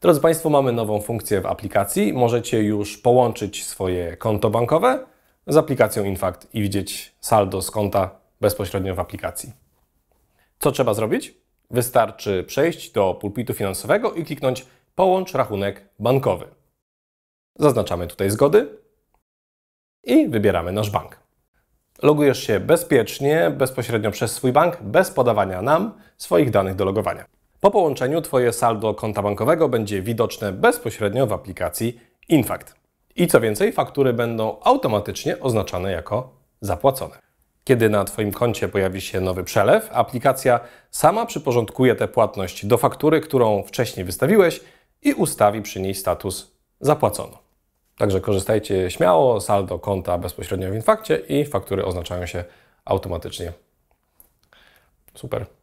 Drodzy Państwo, mamy nową funkcję w aplikacji. Możecie już połączyć swoje konto bankowe z aplikacją Infact i widzieć saldo z konta bezpośrednio w aplikacji. Co trzeba zrobić? Wystarczy przejść do pulpitu finansowego i kliknąć Połącz rachunek bankowy. Zaznaczamy tutaj zgody i wybieramy nasz bank. Logujesz się bezpiecznie, bezpośrednio przez swój bank, bez podawania nam swoich danych do logowania. Po połączeniu Twoje saldo konta bankowego będzie widoczne bezpośrednio w aplikacji Infact. I co więcej, faktury będą automatycznie oznaczane jako zapłacone. Kiedy na Twoim koncie pojawi się nowy przelew, aplikacja sama przyporządkuje tę płatność do faktury, którą wcześniej wystawiłeś i ustawi przy niej status zapłacono. Także korzystajcie śmiało, saldo konta bezpośrednio w Infakcie i faktury oznaczają się automatycznie. Super.